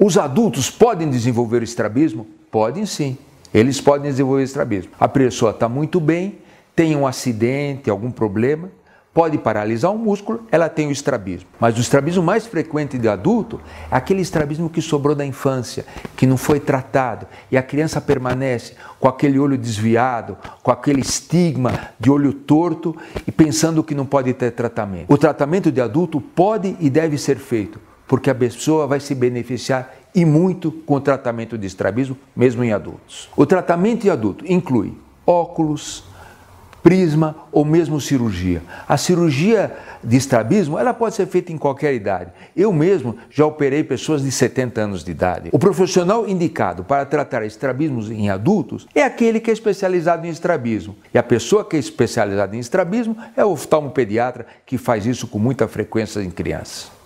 Os adultos podem desenvolver estrabismo? Podem sim. Eles podem desenvolver estrabismo. A pessoa está muito bem, tem um acidente, algum problema, pode paralisar o músculo, ela tem o estrabismo. Mas o estrabismo mais frequente de adulto é aquele estrabismo que sobrou da infância, que não foi tratado, e a criança permanece com aquele olho desviado, com aquele estigma de olho torto e pensando que não pode ter tratamento. O tratamento de adulto pode e deve ser feito porque a pessoa vai se beneficiar e muito com o tratamento de estrabismo, mesmo em adultos. O tratamento em adulto inclui óculos, prisma ou mesmo cirurgia. A cirurgia de estrabismo, ela pode ser feita em qualquer idade. Eu mesmo já operei pessoas de 70 anos de idade. O profissional indicado para tratar estrabismos em adultos é aquele que é especializado em estrabismo. E a pessoa que é especializada em estrabismo é o oftalmopediatra que faz isso com muita frequência em crianças.